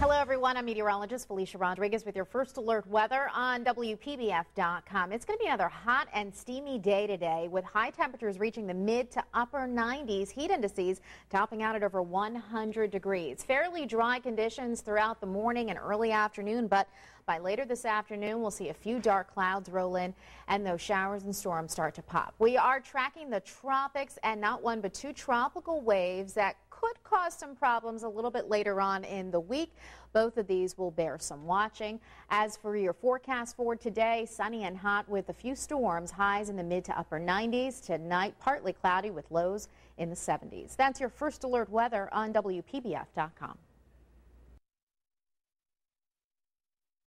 Hello, everyone. I'm meteorologist Felicia Rodriguez with your first alert weather on WPBF.com. It's going to be another hot and steamy day today with high temperatures reaching the mid to upper 90s, heat indices topping out at over 100 degrees. Fairly dry conditions throughout the morning and early afternoon, but by later this afternoon, we'll see a few dark clouds roll in and those showers and storms start to pop. We are tracking the tropics and not one but two tropical waves that could cause some problems a little bit later on in the week. Both of these will bear some watching. As for your forecast for today, sunny and hot with a few storms, highs in the mid to upper 90s. Tonight, partly cloudy with lows in the 70s. That's your first alert weather on WPBF.com.